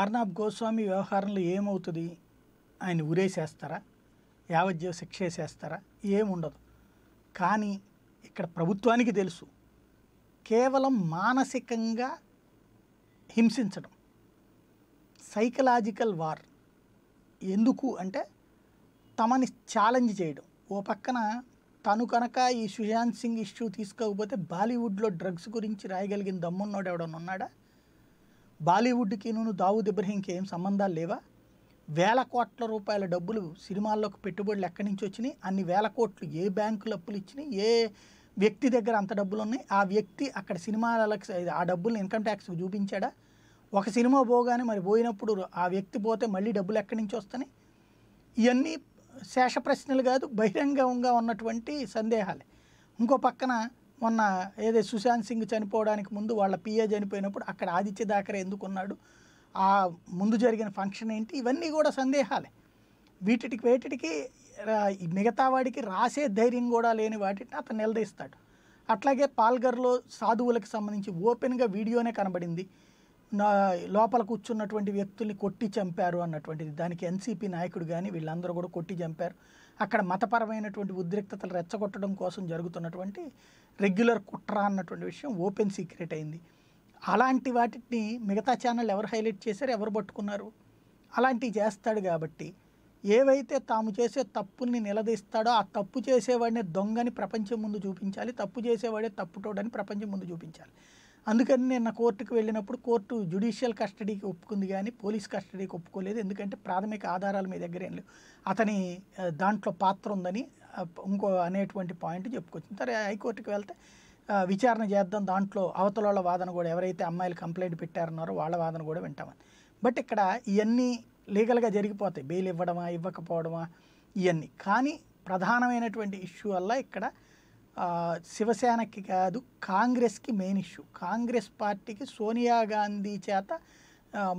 ఆర్నాబ్ గోస్వామి వ్యవహారంలో ఏమవుతుంది ఆయన ఉరేసేస్తారా యావజ్జీవ శిక్ష వేసేస్తారా ఏముండదు కానీ ఇక్కడ ప్రభుత్వానికి తెలుసు కేవలం మానసికంగా హింసించడం సైకలాజికల్ వార్ ఎందుకు అంటే తమని ఛాలెంజ్ చేయడం ఓ పక్కన తను కనుక ఈ సుశాంత్ సింగ్ ఇష్యూ తీసుకోకపోతే బాలీవుడ్లో డ్రగ్స్ గురించి రాయగలిగిన దమ్మున్నోడు ఎవడన్నా ఉన్నాడా బాలీవుడ్కి నువ్వు దావుద్ ఇబ్రహీంకి ఏం సంబంధాలు లేవా వేల కోట్ల రూపాయల డబ్బులు సినిమాల్లోకి పెట్టుబడులు ఎక్కడి నుంచి వచ్చినాయి అన్ని వేల కోట్లు ఏ బ్యాంకులు అప్పులు ఇచ్చినాయి ఏ వ్యక్తి దగ్గర అంత డబ్బులు ఉన్నాయి ఆ వ్యక్తి అక్కడ సినిమాలకు ఆ డబ్బులు ఇన్కమ్ ట్యాక్స్ చూపించాడా ఒక సినిమా పోగానే మరి పోయినప్పుడు ఆ వ్యక్తి పోతే మళ్ళీ డబ్బులు ఎక్కడి నుంచి వస్తాయి ఇవన్నీ శేష ప్రశ్నలు కాదు బహిరంగంగా ఉన్నటువంటి సందేహాలే ఇంకో పక్కన మొన్న ఏదో సుశాంత్ సింగ్ చనిపోవడానికి ముందు వాళ్ళ పిఏ చనిపోయినప్పుడు అక్కడ ఆదిత్య దాకరే ఎందుకున్నాడు ఆ ముందు జరిగిన ఫంక్షన్ ఏంటి ఇవన్నీ కూడా సందేహాలే వీటికి వేటికి మిగతా వాడికి రాసే ధైర్యం కూడా లేని వాటిని అతను నిలదీస్తాడు అట్లాగే పాల్గర్లో సాధువులకు సంబంధించి ఓపెన్గా వీడియోనే కనబడింది లోపల కూర్చున్నటువంటి వ్యక్తుల్ని కొట్టి చంపారు అన్నటువంటిది దానికి ఎన్సీపీ నాయకుడు కానీ వీళ్ళందరూ కూడా కొట్టి చంపారు అక్కడ మతపరమైనటువంటి ఉద్రిక్తతలు రెచ్చగొట్టడం కోసం జరుగుతున్నటువంటి రెగ్యులర్ కుట్ర అన్నటువంటి విషయం ఓపెన్ సీక్రెట్ అయింది అలాంటి వాటిని మిగతా ఛానల్ ఎవరు హైలైట్ చేశారు ఎవరు పట్టుకున్నారు అలాంటివి చేస్తాడు కాబట్టి ఏవైతే తాము చేసే తప్పుల్ని నిలదీస్తాడో ఆ తప్పు చేసేవాడినే దొంగని ప్రపంచం ముందు చూపించాలి తప్పు చేసేవాడే తప్పుటోడని ప్రపంచం ముందు చూపించాలి అందుకని నిన్న కోర్టుకు వెళ్ళినప్పుడు కోర్టు జ్యుడిషియల్ కస్టడీకి ఒప్పుకుంది కానీ పోలీస్ కస్టడీకి ఒప్పుకోలేదు ఎందుకంటే ప్రాథమిక ఆధారాలు మీ దగ్గర ఏం లేవు అతని దాంట్లో పాత్ర ఉందని ఇంకో అనేటువంటి పాయింట్ చెప్పుకొచ్చింది సరే హైకోర్టుకి వెళ్తే విచారణ చేద్దాం దాంట్లో అవతల వాదన కూడా ఎవరైతే అమ్మాయిలు కంప్లైంట్ పెట్టారన్నారో వాళ్ళ వాదన కూడా వింటామని బట్ ఇక్కడ ఇవన్నీ లీగల్గా జరిగిపోతాయి బెయిల్ ఇవ్వడమా ఇవ్వకపోవడమా ఇవన్నీ కానీ ప్రధానమైనటువంటి ఇష్యూ వల్ల ఇక్కడ శివసేనకి కాదు కాంగ్రెస్కి మెయిన్ ఇష్యూ కాంగ్రెస్ పార్టీకి సోనియా గాంధీ చేత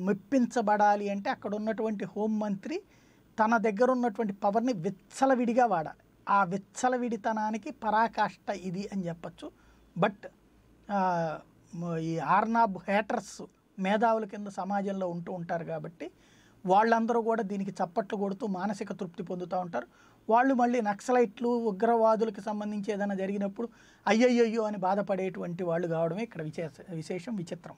మెప్పించబడాలి అంటే అక్కడ ఉన్నటువంటి హోంమంత్రి తన దగ్గర ఉన్నటువంటి పవర్ని విచ్చలవిడిగా వాడాలి ఆ విచ్చలవిడితనానికి పరాకాష్ట ఇది అని చెప్పచ్చు బట్ ఈ ఆర్నాబ్ హేటర్స్ మేధావుల కింద సమాజంలో ఉంటూ ఉంటారు కాబట్టి వాళ్ళందరూ కూడా దీనికి చప్పట్లు కొడుతూ మానసిక తృప్తి పొందుతూ ఉంటారు వాళ్ళు మళ్ళీ నక్సలైట్లు ఉగ్రవాదులకు సంబంధించి ఏదైనా జరిగినప్పుడు అయ్యయ్యో అని బాధపడేటువంటి వాళ్ళు కావడమే ఇక్కడ విశేష విశేషం విచిత్రం